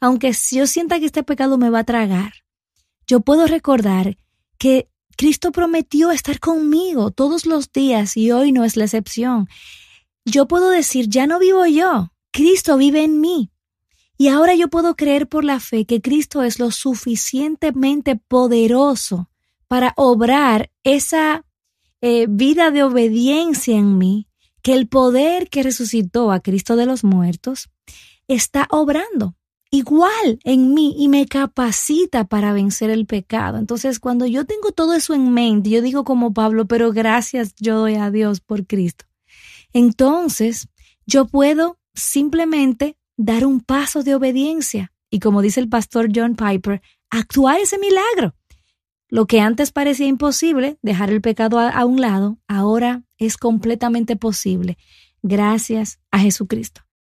aunque yo sienta que este pecado me va a tragar, yo puedo recordar que Cristo prometió estar conmigo todos los días y hoy no es la excepción. Yo puedo decir, ya no vivo yo, Cristo vive en mí. Y ahora yo puedo creer por la fe que Cristo es lo suficientemente poderoso para obrar esa eh, vida de obediencia en mí, que el poder que resucitó a Cristo de los muertos está obrando igual en mí y me capacita para vencer el pecado. Entonces, cuando yo tengo todo eso en mente, yo digo como Pablo, pero gracias yo doy a Dios por Cristo. Entonces, yo puedo simplemente dar un paso de obediencia y como dice el pastor John Piper, actuar ese milagro. Lo que antes parecía imposible, dejar el pecado a, un lado, ahora es completamente posible gracias a Jesucristo.